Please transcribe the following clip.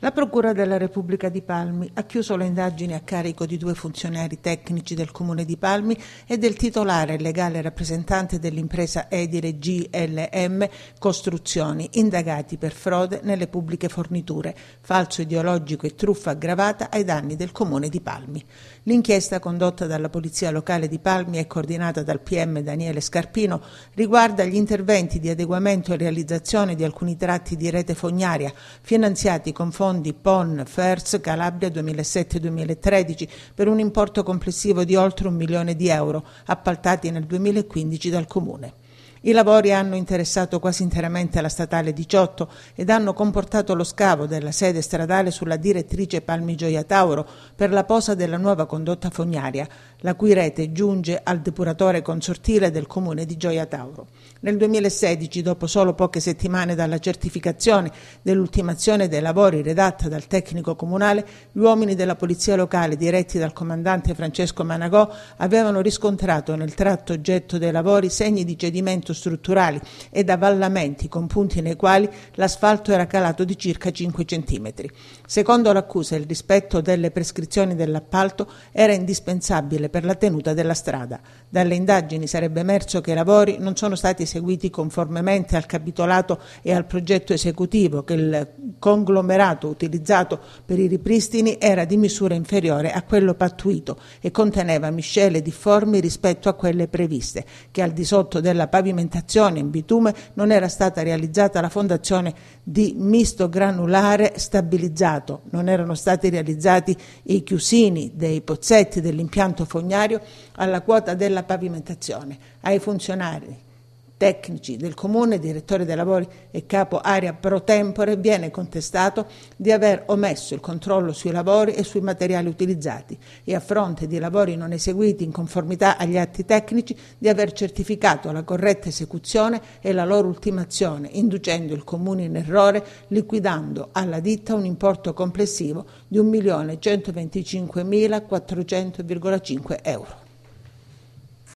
La Procura della Repubblica di Palmi ha chiuso le indagini a carico di due funzionari tecnici del Comune di Palmi e del titolare legale rappresentante dell'impresa edile GLM Costruzioni, indagati per frode nelle pubbliche forniture, falso ideologico e truffa aggravata ai danni del Comune di Palmi. L'inchiesta condotta dalla Polizia Locale di Palmi e coordinata dal PM Daniele Scarpino riguarda gli interventi di adeguamento e realizzazione di alcuni tratti di rete fognaria finanziati con fondi fondi PON FERS Calabria 2007-2013 per un importo complessivo di oltre un milione di euro appaltati nel 2015 dal Comune. I lavori hanno interessato quasi interamente la statale 18 ed hanno comportato lo scavo della sede stradale sulla direttrice Palmigioia Tauro per la posa della nuova condotta fognaria, la cui rete giunge al depuratore consortile del comune di Gioia Tauro. Nel 2016, dopo solo poche settimane dalla certificazione dell'ultimazione dei lavori redatta dal tecnico comunale, gli uomini della polizia locale diretti dal comandante Francesco Managò avevano riscontrato nel tratto oggetto dei lavori segni di cedimento collegamento strutturali ed avvallamenti con punti nei quali l'asfalto era calato di circa 5 cm. Secondo l'accusa il rispetto delle prescrizioni dell'appalto era indispensabile per la tenuta della strada. Dalle indagini sarebbe emerso che i lavori non sono stati eseguiti conformemente al capitolato e al progetto esecutivo che il conglomerato utilizzato per i ripristini era di misura inferiore a quello pattuito e conteneva miscele difformi rispetto a quelle previste, che al di sotto della pavimentazione in bitume non era stata realizzata la fondazione di misto granulare stabilizzato, non erano stati realizzati i chiusini dei pozzetti dell'impianto fognario alla quota della pavimentazione. Ai funzionari tecnici del comune, direttore dei lavori e capo area pro tempore, viene contestato di aver omesso il controllo sui lavori e sui materiali utilizzati e a fronte di lavori non eseguiti in conformità agli atti tecnici di aver certificato la corretta esecuzione e la loro ultimazione, inducendo il comune in errore, liquidando alla ditta un importo complessivo di 1.125.400,5 euro.